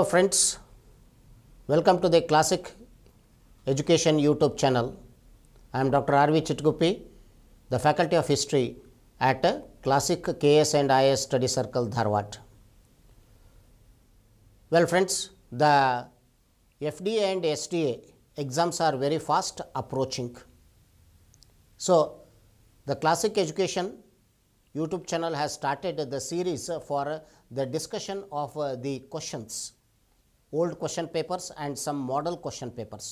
Hello friends, welcome to the Classic Education YouTube channel. I am Dr. R.V. Chitgupi, the Faculty of History at Classic KS and IS Study Circle Dharwad. Well friends, the FDA and STA exams are very fast approaching. So, the Classic Education YouTube channel has started the series for the discussion of the questions old question papers and some model question papers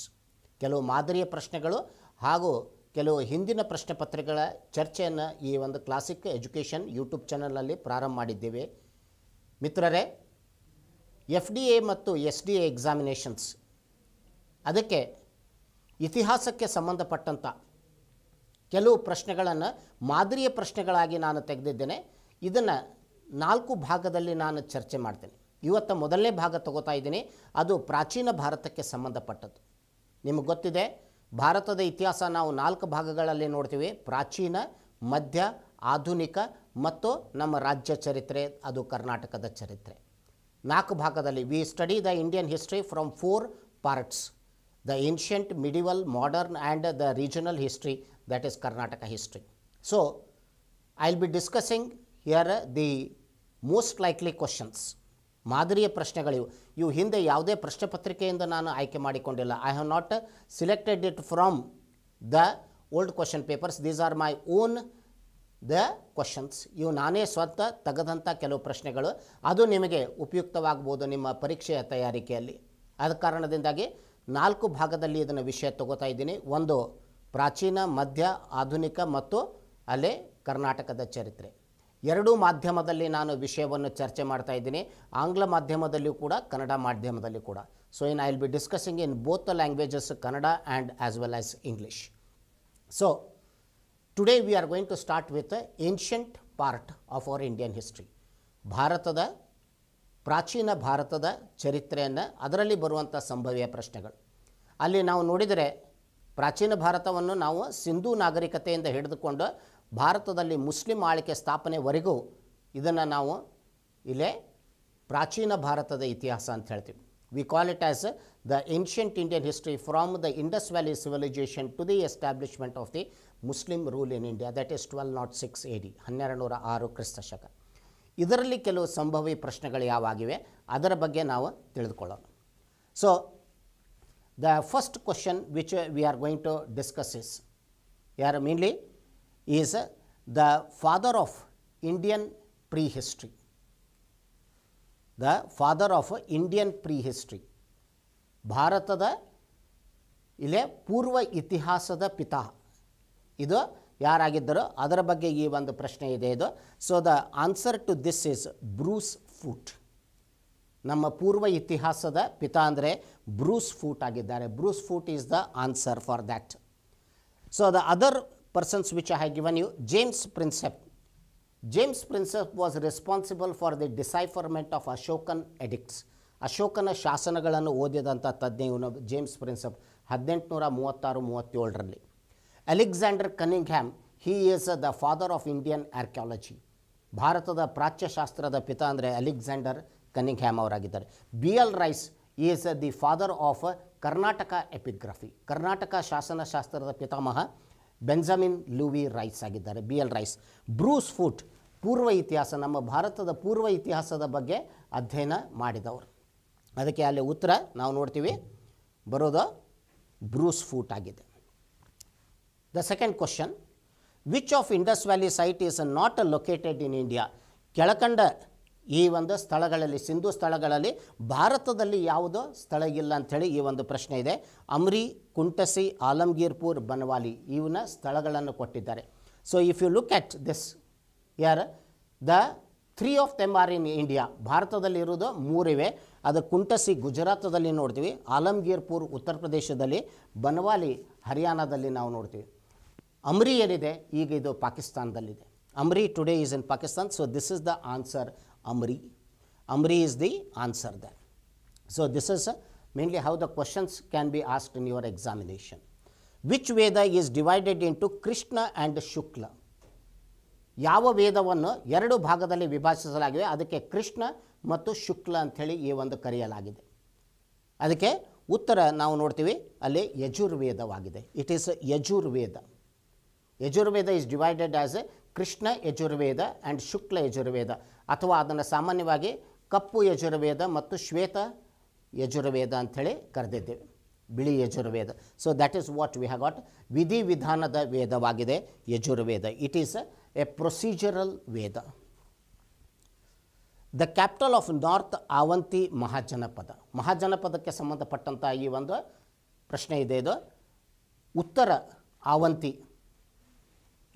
ಕೆಲವು ಮಾದರಿಯ ಪ್ರಶ್ನೆಗಳು ಹಾಗೂ ಕೆಲವು ಹಿಂದಿನ ಪ್ರಶ್ನೆ ಪತ್ರಿಕೆಗಳ ಚರ್ಚೆಯನ್ನು ಈ ಒಂದು ಕ್ಲಾಸಿಕ್ ಎಜುಕೇಷನ್ ಯೂಟ್ಯೂಬ್ ಚಾನಲಲ್ಲಿ ಪ್ರಾರಂಭ ಮಾಡಿದ್ದೇವೆ ಮಿತ್ರರೇ ಎಫ್ ಡಿ ಎ ಮತ್ತು ಎಸ್ ಡಿ ಎ ಎಕ್ಸಾಮಿನೇಷನ್ಸ್ ಅದಕ್ಕೆ ಇತಿಹಾಸಕ್ಕೆ ಸಂಬಂಧಪಟ್ಟಂಥ ಕೆಲವು ಪ್ರಶ್ನೆಗಳನ್ನು ಮಾದರಿಯ ಪ್ರಶ್ನೆಗಳಾಗಿ ನಾನು ತೆಗೆದಿದ್ದೇನೆ ಇದನ್ನು ನಾಲ್ಕು ಭಾಗದಲ್ಲಿ ನಾನು ಚರ್ಚೆ ಮಾಡ್ತೇನೆ ಇವತ್ತ ಮೊದಲನೇ ಭಾಗ ತಗೋತಾ ಇದ್ದೀನಿ ಅದು ಪ್ರಾಚೀನ ಭಾರತಕ್ಕೆ ಸಂಬಂಧಪಟ್ಟದ್ದು ನಿಮಗೆ ಗೊತ್ತಿದೆ ಭಾರತದ ಇತಿಹಾಸ ನಾವು ನಾಲ್ಕು ಭಾಗಗಳಲ್ಲಿ ನೋಡ್ತೀವಿ ಪ್ರಾಚೀನ ಮಧ್ಯ ಆಧುನಿಕ ಮತ್ತು ನಮ್ಮ ರಾಜ್ಯ ಚರಿತ್ರೆ ಅದು ಕರ್ನಾಟಕದ ಚರಿತ್ರೆ ನಾಲ್ಕು ಭಾಗದಲ್ಲಿ we study the Indian history from four parts the ancient medieval modern and the regional history that is Karnataka history so I will be discussing here the most likely questions ಮಾದರಿಯ ಪ್ರಶ್ನೆಗಳಿವು ಇವು ಹಿಂದೆ ಯಾವುದೇ ಪ್ರಶ್ನೆ ಪತ್ರಿಕೆಯಿಂದ ನಾನು ಆಯ್ಕೆ ಮಾಡಿಕೊಂಡಿಲ್ಲ I have not selected it from the old question papers these are my own the questions ಇವು ನಾನೇ ಸ್ವತಃ ತೆಗೆದಂಥ ಕೆಲವು ಪ್ರಶ್ನೆಗಳು ಅದು ನಿಮಗೆ ಉಪಯುಕ್ತವಾಗ್ಬೋದು ನಿಮ್ಮ ಪರೀಕ್ಷೆಯ ತಯಾರಿಕೆಯಲ್ಲಿ ಆದ ಕಾರಣದಿಂದಾಗಿ ನಾಲ್ಕು ಭಾಗದಲ್ಲಿ ಇದನ್ನು ವಿಷಯ ತಗೋತಾ ಇದ್ದೀನಿ ಒಂದು ಪ್ರಾಚೀನ ಮಧ್ಯ ಆಧುನಿಕ ಮತ್ತು ಅಲ್ಲೇ ಕರ್ನಾಟಕದ ಚರಿತ್ರೆ ಎರಡೂ ಮಾಧ್ಯಮದಲ್ಲಿ ನಾನು ವಿಷಯವನ್ನು ಚರ್ಚೆ ಮಾಡ್ತಾ ಇದ್ದೀನಿ ಆಂಗ್ಲ ಮಾಧ್ಯಮದಲ್ಲಿಯೂ ಕೂಡ ಕನ್ನಡ ಮಾಧ್ಯಮದಲ್ಲಿ ಕೂಡ so in I will be discussing in both languages Kannada and as well as English so today we are going to start with ancient part of our Indian history ಭಾರತದ ಪ್ರಾಚೀನ ಭಾರತದ ಚರಿತ್ರೆಯನ್ನು ಅದರಲ್ಲಿ ಬರುವಂಥ ಸಂಭವ್ಯ ಪ್ರಶ್ನೆಗಳು ಅಲ್ಲಿ ನಾವು ನೋಡಿದರೆ ಪ್ರಾಚೀನ ಭಾರತವನ್ನು ನಾವು ಸಿಂಧೂ ನಾಗರಿಕತೆಯಿಂದ ಹಿಡಿದುಕೊಂಡು ಭಾರತದಲ್ಲಿ ಮುಸ್ಲಿಂ ಆಳ್ಕೆ ಸ್ಥಾಪನೆವರೆಗೂ ಇದನ್ನು ನಾವು ಇಲ್ಲೇ ಪ್ರಾಚೀನ ಭಾರತದ ಇತಿಹಾಸ ಅಂತ ಹೇಳ್ತೀವಿ we call it as the ancient Indian history from the Indus valley civilization to the establishment of the Muslim rule in India that is twelve nought six A D ಹನ್ನೆರಡು ನೂರ ಆರು ಕ್ರಿಸ್ತಶಕ ಇದರಲ್ಲಿ ಕೆಲವು ಸಂಭವಿ ಪ್ರಶ್ನೆಗಳು ಯಾವಾಗಿವೆ ಅದರ ಬಗ್ಗೆ ನಾವು ತಿಳಿದುಕೊಳ್ಳೋಣ so the first question which we are going to discuss is ಯಾರು mainly is the father of Indian prehistory, the father of Indian prehistory. ಭಾರತದ ಇಲ್ಲೇ ಪೂರ್ವ ಇತಿಹಾಸದ ಪಿತಾ ಇದು ಯಾರಾಗಿದ್ದರು ಅದರ ಬಗ್ಗೆ ಈ ಒಂದು ಪ್ರಶ್ನೆ ಇದೆ ಇದು so the answer to this is Bruce Foote ನಮ್ಮ ಪೂರ್ವ ಇತಿಹಾಸದ ಪಿತಾ ಅಂದರೆ ಬ್ರೂಸ್ ಫೂಟ್ ಆಗಿದ್ದಾರೆ Bruce Foote is the answer for that so the other persons which I have given you, James Prinsep. James Prinsep was responsible for the decipherment of Ashokan edicts. ಅಶೋಕನ ಶಾಸನಗಳನ್ನು ಓದಿದಂಥ ತಜ್ಞ ಇವನು James Prinsep ಹದಿನೆಂಟುನೂರ ಮೂವತ್ತಾರು ಮೂವತ್ತೇಳರಲ್ಲಿ Alexander Cunningham he is the father of Indian archaeology ಭಾರತದ ಪ್ರಾಚ್ಯಶಾಸ್ತ್ರದ ಪಿತ ಅಂದರೆ ಅಲೆಕ್ಸಾಂಡರ್ ಕನಿಂಗ್ಹ್ಯಾಮ್ ಅವರಾಗಿದ್ದಾರೆ B L Rice is the father of Karnataka epigraphy Karnataka ಶಾಸನಶಾಸ್ತ್ರದ ಪಿತಾಮಹ ಬೆಂಜಮಿನ್ ಲೂವಿ ರೈಸ್ ಆಗಿದ್ದಾರೆ B L Rice Bruce Foote ಪೂರ್ವ ಇತಿಹಾಸ ನಮ್ಮ ಭಾರತದ ಪೂರ್ವ ಇತಿಹಾಸದ ಬಗ್ಗೆ ಅಧ್ಯಯನ ಮಾಡಿದವರು ಅದಕ್ಕೆ ಅಲ್ಲಿ ಉತ್ತರ ನಾವು ನೋಡ್ತೀವಿ ಬರೋದು ಬ್ರೂಸ್ ಫೂಟ್ ಆಗಿದೆ the second question which of Indus valley site is not located in India ಕೆಳಕಂಡ ಈ ಒಂದು ಸ್ಥಳಗಳಲ್ಲಿ ಸಿಂಧು ಸ್ಥಳಗಳಲ್ಲಿ ಭಾರತದಲ್ಲಿ ಯಾವುದೋ ಸ್ಥಳ ಇಲ್ಲ ಅಂಥೇಳಿ ಈ ಒಂದು ಪ್ರಶ್ನೆ ಇದೆ ಅಮ್ರಿ ಕುಂಟಸಿ ಆಲಮ್ಗೀರ್ಪುರ್ ಬನ್ವಾಲಿ ಇವನ್ನ ಸ್ಥಳಗಳನ್ನು ಕೊಟ್ಟಿದ್ದಾರೆ so if you look at this ಯಾರ್ the three of them are in India ಭಾರತದಲ್ಲಿರೋದು ಮೂರಿವೆ ಅದು ಕುಂಟಸಿ ಗುಜರಾತದಲ್ಲಿ ನೋಡ್ತೀವಿ ಆಲಮ್ಗೀರ್ಪುರ್ ಉತ್ತರ ಪ್ರದೇಶದಲ್ಲಿ ಬನ್ವಾಲಿ ಹರಿಯಾಣದಲ್ಲಿ ನಾವು ನೋಡ್ತೀವಿ ಅಮ್ರಿ ಏನಿದೆ ಈಗ ಇದು ಪಾಕಿಸ್ತಾನದಲ್ಲಿದೆ Amri today is in Pakistan so this is the answer Amri. Amri is the answer there. So, this is mainly how the questions can be asked in your examination. Which Veda is divided into Krishna and Shukla? ಯಾವ ವೇದವನ್ನು ಎರಡು ಭಾಗದಲ್ಲಿ ವಿಭಾಗಿಸಲಾಗಿದೆ ಅದಕ್ಕೆ ಕೃಷ್ಣ ಮತ್ತು ಶುಕ್ಲ ಅಂಥೇಳಿ ಈ ಒಂದು ಕರೆಯಲಾಗಿದೆ ಅದಕ್ಕೆ ಉತ್ತರ ನಾವು ನೋಡ್ತೀವಿ ಅಲ್ಲಿ ಯಜುರ್ವೇದವಾಗಿದೆ it is Yajurveda Yajurveda is divided as a Krishna Yajurveda and Shukla Yajurveda ಅಥವಾ ಅದನ್ನು ಸಾಮಾನ್ಯವಾಗಿ ಕಪ್ಪು ಯಜುರ್ವೇದ ಮತ್ತು ಶ್ವೇತ ಯಜುರ್ವೇದ ಅಂಥೇಳಿ ಕರೆದಿದ್ದೇವೆ ಬಿಳಿ Yajurveda so that is what we have got ವಿಧಿವಿಧಾನದ ವೇದವಾಗಿದೆ Yajurveda it is a procedural Veda the capital of north Avanti Mahajanapada ಮಹಾಜನಪದಕ್ಕೆ ಸಂಬಂಧಪಟ್ಟಂತಹ ಈ ಒಂದು ಪ್ರಶ್ನೆ ಇದೆ ಇದು ಉತ್ತರ ಆವಂತಿ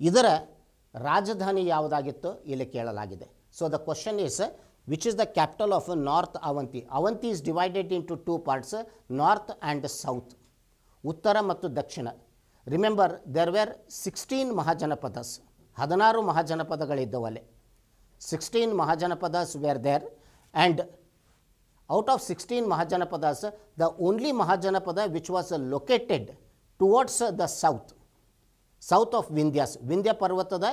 ಇದರ ರಾಜಧಾನಿ ಯಾವುದಾಗಿತ್ತು ಇಲ್ಲಿ ಕೇಳಲಾಗಿದೆ so the question is which is the capital of north Avanti Avanti is divided into two parts north and south ಉತ್ತರ ಮತ್ತು ದಕ್ಷಿಣ remember there were sixteen Mahajanapadas ಹದಿನಾರು ಮಹಾಜನಪದಗಳಿದ್ದವಲ್ಲಿ sixteen Mahajanapadas were there and out of sixteen Mahajanapadas the only Mahajanapada which was located towards the south south of Vindhyas Vindhya ಪರ್ವತದ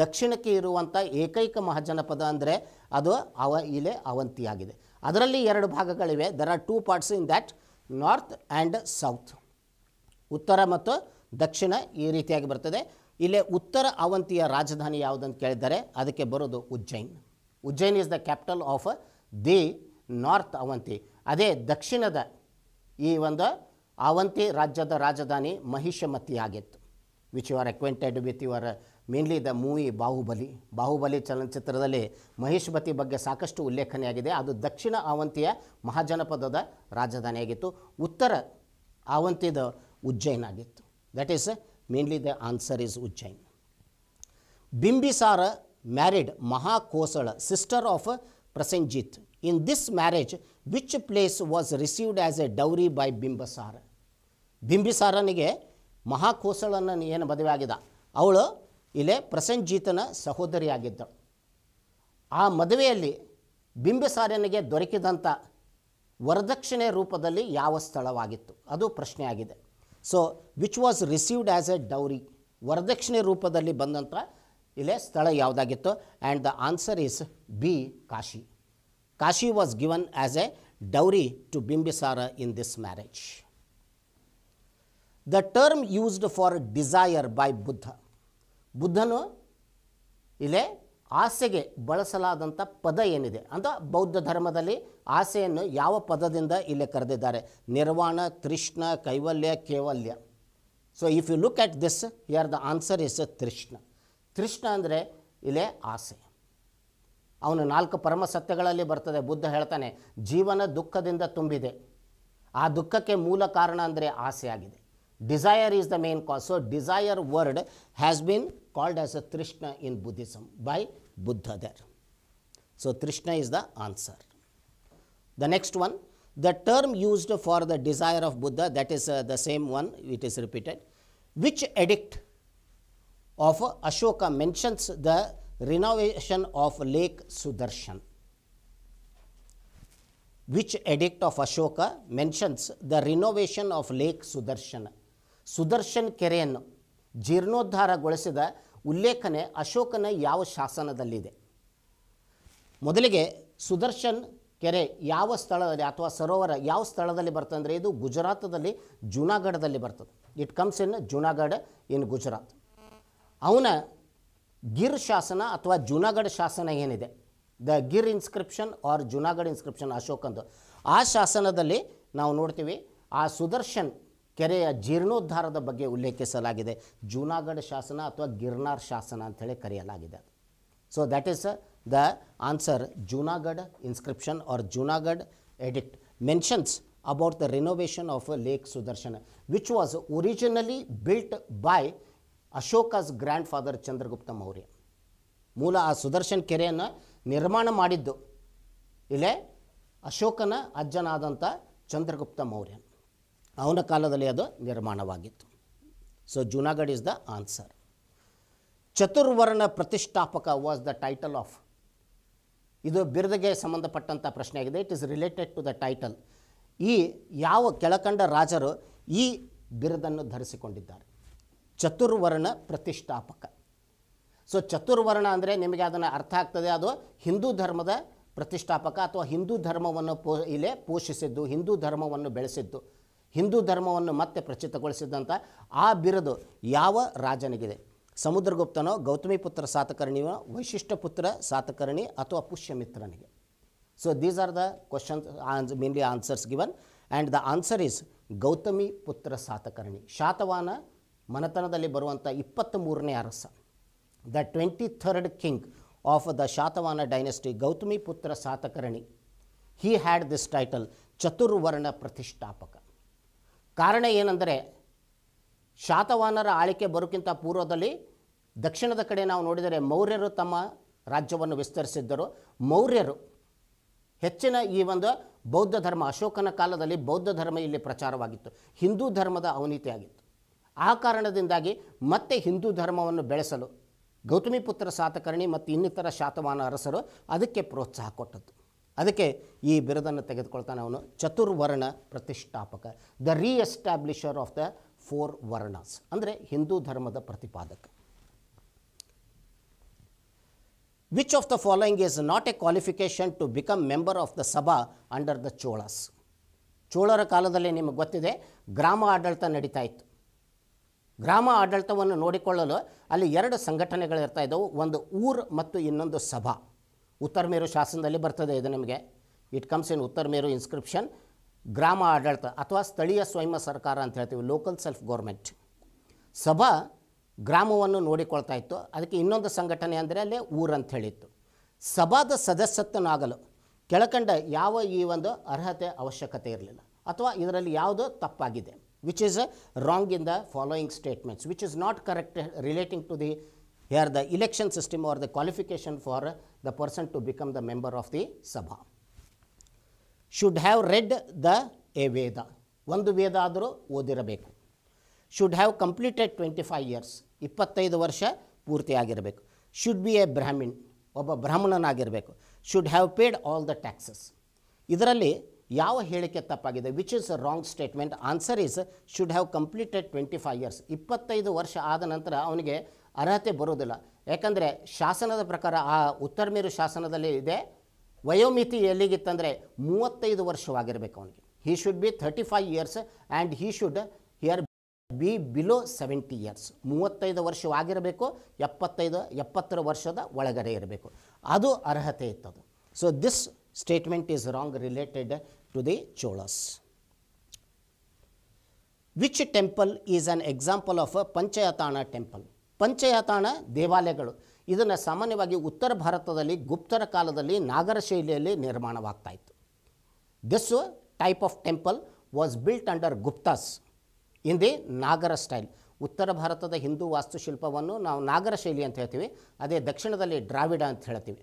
ದಕ್ಷಿಣಕ್ಕೆ ಇರುವಂಥ ಏಕೈಕ ಮಹಾಜನಪದ ಅಂದರೆ ಅದು ಅವ ಇಲೆ ಅವಂತಿಯಾಗಿದೆ ಅದರಲ್ಲಿ ಎರಡು ಭಾಗಗಳಿವೆ there are two parts in that north and south ಉತ್ತರ ಮತ್ತು ದಕ್ಷಿಣ ಈ ರೀತಿಯಾಗಿ ಬರ್ತದೆ ಇಲ್ಲೇ ಉತ್ತರ ಅವಂತಿಯ ರಾಜಧಾನಿ ಯಾವುದಂತ ಕೇಳಿದ್ದಾರೆ ಅದಕ್ಕೆ ಬರೋದು Ujjain Ujjain is the capital of the north Avanti ಅದೇ ದಕ್ಷಿಣದ ಈ ಒಂದು ಅವಂತಿ ರಾಜ್ಯದ ರಾಜಧಾನಿ ಮಹಿಷಮತಿಯಾಗಿತ್ತು which you are acquainted with your mainly the movie Baahubali Baahubali ಚಲನಚಿತ್ರದಲ್ಲಿ ಮಹೇಶ್ ಭತಿ ಬಗ್ಗೆ ಸಾಕಷ್ಟು ಉಲ್ಲೇಖನೆಯಾಗಿದೆ ಅದು ದಕ್ಷಿಣ ಆವಂತಿಯ ಮಹಾಜನಪದದ ರಾಜಧಾನಿಯಾಗಿತ್ತು ಉತ್ತರ ಆವಂತಿದ ಉಜ್ಜೈನ್ ಆಗಿತ್ತು that is mainly the answer is Ujjain Bimbisara married Mahakosala sister of Prasenajit in this marriage which place was received as a dowry by Bimbisara ಬಿಂಬಿಸಾರನಿಗೆ ಮಹಾಕೋಸಳನ್ನು ಏನು ಮದುವೆ ಆಗಿದ ಅವಳು ಇಲ್ಲೇ ಪ್ರಸಂಜೀತನ ಸಹೋದರಿಯಾಗಿದ್ದಳು ಆ ಮದುವೆಯಲ್ಲಿ ಬಿಂಬಿಸಾರನಿಗೆ ದೊರಕಿದಂಥ ವರದಕ್ಷಿಣೆ ರೂಪದಲ್ಲಿ ಯಾವ ಸ್ಥಳವಾಗಿತ್ತು ಅದು ಪ್ರಶ್ನೆಯಾಗಿದೆ so which was received as a dowry ವರದಕ್ಷಿಣೆ ರೂಪದಲ್ಲಿ ಬಂದಂಥ ಇಲ್ಲೇ ಸ್ಥಳ ಯಾವುದಾಗಿತ್ತು and the answer is B Kashi Kashi was given as a dowry to Bimbisara in this marriage the term used for desire by Buddha ಬುದ್ಧನು ಇಲ್ಲೇ ಆಸೆಗೆ ಬಳಸಲಾದಂಥ ಪದ ಏನಿದೆ ಅಂತ ಬೌದ್ಧ ಧರ್ಮದಲ್ಲಿ ಆಸೆಯನ್ನು ಯಾವ ಪದದಿಂದ ಇಲ್ಲಿ ಕರೆದಿದ್ದಾರೆ ನಿರ್ವಾಣ ಕೃಷ್ಣ ಕೈವಲ್ಯ ಕೇವಲ್ಯ so if you look at this here the answer is trishna ಕೃಷ್ಣ ಅಂದರೆ ಇಲ್ಲೇ ಆಸೆ ಅವನು ನಾಲ್ಕು ಪರಮ ಸತ್ಯಗಳಲ್ಲಿ ಬರ್ತದೆ ಬುದ್ಧ ಹೇಳ್ತಾನೆ ಜೀವನ ದುಃಖದಿಂದ ತುಂಬಿದೆ ಆ ದುಃಖಕ್ಕೆ ಮೂಲ ಕಾರಣ ಅಂದರೆ ಆಸೆಯಾಗಿದೆ Desire is the main cause. So, desire word has been called as a Trishna in Buddhism by Buddha there. So, Trishna is the answer. The next one, the term used for the desire of Buddha, that is uh, the same one, it is repeated. Which edict of Ashoka mentions the renovation of Lake Sudarshan? Which edict of Ashoka mentions the renovation of Lake Sudarshan? Sudarshan ಕೆರೆಯನ್ನು ಜೀರ್ಣೋದ್ಧಾರಗೊಳಿಸಿದ ಉಲ್ಲೇಖನೆ ಅಶೋಕನ ಯಾವ ಶಾಸನದಲ್ಲಿದೆ ಮೊದಲಿಗೆ ಸುದರ್ಶನ್ ಕೆರೆ ಯಾವ ಸ್ಥಳದಲ್ಲಿ ಅಥವಾ ಸರೋವರ ಯಾವ ಸ್ಥಳದಲ್ಲಿ ಬರ್ತದೆ ಅಂದರೆ ಇದು ಗುಜರಾತದಲ್ಲಿ ಜುನಾಗಢದಲ್ಲಿ ಬರ್ತದೆ it comes in Junagadh in Gujarat ಅವನ ಗಿರ್ ಶಾಸನ ಅಥವಾ ಜುನಾಗಢ ಶಾಸನ ಏನಿದೆ the Gir inscription or Junagadh inscription Ashok ಆ ಶಾಸನದಲ್ಲಿ ನಾವು ನೋಡ್ತೀವಿ ಆ ಸುದರ್ಶನ್ ಕೆರೆಯ ಜೀರ್ಣೋದ್ಧಾರದ ಬಗ್ಗೆ ಉಲ್ಲೇಖಿಸಲಾಗಿದೆ ಜೂನಾಗಢ ಶಾಸನ ಅಥವಾ ಗಿರ್ನಾರ್ ಶಾಸನ ಅಂಥೇಳಿ ಕರೆಯಲಾಗಿದೆ so that is the answer Junagadh inscription or Junagadh edict mentions about the renovation of lake Sudarshana which was originally built by by grandfather Chandragupta Maurya ಮೂಲ ಆ ಸುದರ್ಶನ್ ಕೆರೆಯನ್ನು ನಿರ್ಮಾಣ ಮಾಡಿದ್ದು ಇಲ್ಲೇ ಅಶೋಕನ ಅಜ್ಜನಾದಂಥ ಚಂದ್ರಗುಪ್ತ ಮೌರ್ಯ ಅವನ ಕಾಲದಲ್ಲಿ ಅದು ನಿರ್ಮಾಣವಾಗಿತ್ತು so Junagadh is the answer Chaturvarna Pratishthapaka was the title of ಇದು ಬಿರುದಗೆ ಸಂಬಂಧಪಟ್ಟಂಥ ಪ್ರಶ್ನೆ ಆಗಿದೆ it is related to the title ಈ ಯಾವ ಕೆಳಕಂಡ ರಾಜರು ಈ ಬಿರುದನ್ನು ಧರಿಸಿಕೊಂಡಿದ್ದಾರೆ ಚತುರ್ವರ್ಣ ಪ್ರತಿಷ್ಠಾಪಕ ಸೊ ಚತುರ್ವರ್ಣ ಅಂದರೆ ನಿಮಗೆ ಅದನ್ನು ಅರ್ಥ ಆಗ್ತದೆ ಅದು ಹಿಂದೂ ಧರ್ಮದ ಪ್ರತಿಷ್ಠಾಪಕ ಅಥವಾ ಹಿಂದೂ ಧರ್ಮವನ್ನು ಪೋ ಇಲ್ಲೇ ಪೋಷಿಸಿದ್ದು ಹಿಂದೂ ಧರ್ಮವನ್ನು ಬೆಳೆಸಿದ್ದು ಹಿಂದೂ ಧರ್ಮವನ್ನು ಮತ್ತೆ ಪ್ರಚಿತಗೊಳಿಸಿದಂಥ ಆ ಬಿರುದು ಯಾವ ರಾಜನಿಗಿದೆ ಸಮುದ್ರಗುಪ್ತನೋ ಗೌತಮಿ ಪುತ್ರ ಸಾತಕರ್ಣಿಯೋ ವೈಶಿಷ್ಟ ಪುತ್ರ ಸಾತಕರ್ಣಿ ಅಥವಾ ಪುಷ್ಯಮಿತ್ರನಿಗೆ so these are the questions ಆನ್ಸ್ mainly answers given and the answer is Gautami Putra Satakarni Satavahana ಮನೆತನದಲ್ಲಿ ಬರುವಂಥ ಇಪ್ಪತ್ತ್ ಮೂರನೇ ಅರಸ the twenty third king of the Satavahana dynasty Gautami Putra Satakarni he had this title Chaturvarna Pratishthapaka ಕಾರಣ ಏನೆಂದರೆ ಶಾತವಾನರ ಆಳಿಕೆ ಬರೋಕ್ಕಿಂತ ಪೂರ್ವದಲ್ಲಿ ದಕ್ಷಿಣದ ಕಡೆ ನಾವು ನೋಡಿದರೆ ಮೌರ್ಯರು ತಮ್ಮ ರಾಜ್ಯವನ್ನು ವಿಸ್ತರಿಸಿದ್ದರು ಮೌರ್ಯರು ಹೆಚ್ಚಿನ ಈ ಒಂದು ಬೌದ್ಧ ಧರ್ಮ ಅಶೋಕನ ಕಾಲದಲ್ಲಿ ಬೌದ್ಧ ಧರ್ಮ ಇಲ್ಲಿ ಪ್ರಚಾರವಾಗಿತ್ತು ಹಿಂದೂ ಧರ್ಮದ ಅವನೀತಿಯಾಗಿತ್ತು ಆ ಕಾರಣದಿಂದಾಗಿ ಮತ್ತೆ ಹಿಂದೂ ಧರ್ಮವನ್ನು ಬೆಳೆಸಲು ಗೌತಮಿಪುತ್ರ ಸಾತಕರ್ಣಿ ಮತ್ತು ಇನ್ನಿತರ ಶಾತವಾನ ಅರಸರು ಅದಕ್ಕೆ ಪ್ರೋತ್ಸಾಹ ಕೊಟ್ಟದ್ದು ಅದಕ್ಕೆ ಈ ಬಿರುದನ್ನು ತೆಗೆದುಕೊಳ್ತಾನೆ ಅವನು Chaturvarna Pratishthapaka the reestablisher of the four varnas ಅಂದರೆ ಹಿಂದೂ ಧರ್ಮದ ಪ್ರತಿಪಾದಕ which of the following is not a qualification to become member of the sabha under the Cholas ಚೋಳರ ಕಾಲದಲ್ಲಿ ನಿಮಗೆ ಗೊತ್ತಿದೆ ಗ್ರಾಮ ಆಡಳಿತ ನಡೀತಾ ಇತ್ತು ಗ್ರಾಮ ಆಡಳಿತವನ್ನು ನೋಡಿಕೊಳ್ಳಲು ಅಲ್ಲಿ ಎರಡು ಸಂಘಟನೆಗಳು ಇರ್ತಾ ಇದ್ದವು ಒಂದು ಊರು ಮತ್ತು ಇನ್ನೊಂದು ಸಭಾ ಉತ್ತರ ಮೇರು ಶಾಸನದಲ್ಲಿ ಬರ್ತದೆ ಇದು ನಿಮಗೆ ಇಟ್ ಕಮ್ಸ್ ಇನ್ ಉತ್ತರ ಮೇರು ಇನ್ಸ್ಕ್ರಿಪ್ಷನ್ ಗ್ರಾಮ ಆಡಳಿತ ಅಥವಾ ಸ್ಥಳೀಯ ಸ್ವಯಂ ಸರ್ಕಾರ ಅಂತ ಹೇಳ್ತೀವಿ ಲೋಕಲ್ ಸೆಲ್ಫ್ ಗೌರ್ಮೆಂಟ್ ಸಭಾ ಗ್ರಾಮವನ್ನು ನೋಡಿಕೊಳ್ತಾ ಇತ್ತು ಅದಕ್ಕೆ ಇನ್ನೊಂದು ಸಂಘಟನೆ ಅಂದರೆ ಅಲ್ಲೇ ಊರಂತ ಹೇಳಿತ್ತು ಸಭಾದ ಸದಸ್ಯತ್ವನಾಗಲು ಕೆಳಕಂಡ ಯಾವ ಈ ಒಂದು ಅರ್ಹತೆ ಅವಶ್ಯಕತೆ ಇರಲಿಲ್ಲ ಅಥವಾ ಇದರಲ್ಲಿ ಯಾವುದು ತಪ್ಪಾಗಿದೆ which is wrong in the following statements which is not correct relating to the Here the election system or the qualification for the person to become the member of the Sabha. Should have read the a Veda. ಒಂದು ವೇದ ಆದರೂ ಓದಿರಬೇಕು should have completed twenty five years ಇಪ್ಪತ್ತೈದು ವರ್ಷ ಪೂರ್ತಿಯಾಗಿರಬೇಕು should be a Brahmin ಒಬ್ಬ ಬ್ರಾಹ್ಮಣನಾಗಿರಬೇಕು should have paid all the taxes ಇದರಲ್ಲಿ ಯಾವ ಹೇಳಿಕೆ ತಪ್ಪಾಗಿದೆ which is wrong statement answer is should have completed twenty five years ಇಪ್ಪತ್ತೈದು ವರ್ಷ ಆದ ನಂತರ ಅವನಿಗೆ ಅರ್ಹತೆ ಬರೋದಿಲ್ಲ ಯಾಕಂದರೆ ಶಾಸನದ ಪ್ರಕಾರ ಆ ಉತ್ತರ ಮೇರು ಶಾಸನದಲ್ಲಿ ಇದೆ ವಯೋಮಿತಿ ಎಲ್ಲಿಗಿತ್ತಂದರೆ ಮೂವತ್ತೈದು ವರ್ಷವಾಗಿರಬೇಕು ಅವನಿಗೆ he should be thirty five years and he should here be below seventy years ಮೂವತ್ತೈದು ವರ್ಷವಾಗಿರಬೇಕು ಎಪ್ಪತ್ತೈದು ಎಪ್ಪತ್ತರ ವರ್ಷದ ಒಳಗಡೆ ಇರಬೇಕು ಅದು ಅರ್ಹತೆ ಇತ್ತದು so this statement is wrong related to the Cholas which temple is an example of Panchayatana temple Panchayatana ದೇವಾಲಯಗಳು ಇದನ್ನು ಸಾಮಾನ್ಯವಾಗಿ ಉತ್ತರ ಭಾರತದಲ್ಲಿ ಗುಪ್ತರ ಕಾಲದಲ್ಲಿ ನಾಗರ ಶೈಲಿಯಲ್ಲಿ ನಿರ್ಮಾಣವಾಗ್ತಾ ಇತ್ತು this type of temple was built under Guptas in the Nagara style ಉತ್ತರ ಭಾರತದ ಹಿಂದೂ ವಾಸ್ತುಶಿಲ್ಪವನ್ನು ನಾವು ನಾಗರ ಶೈಲಿ ಅಂತ ಹೇಳ್ತೀವಿ ಅದೇ ದಕ್ಷಿಣದಲ್ಲಿ ದ್ರಾವಿಡ ಅಂತ ಹೇಳ್ತೀವಿ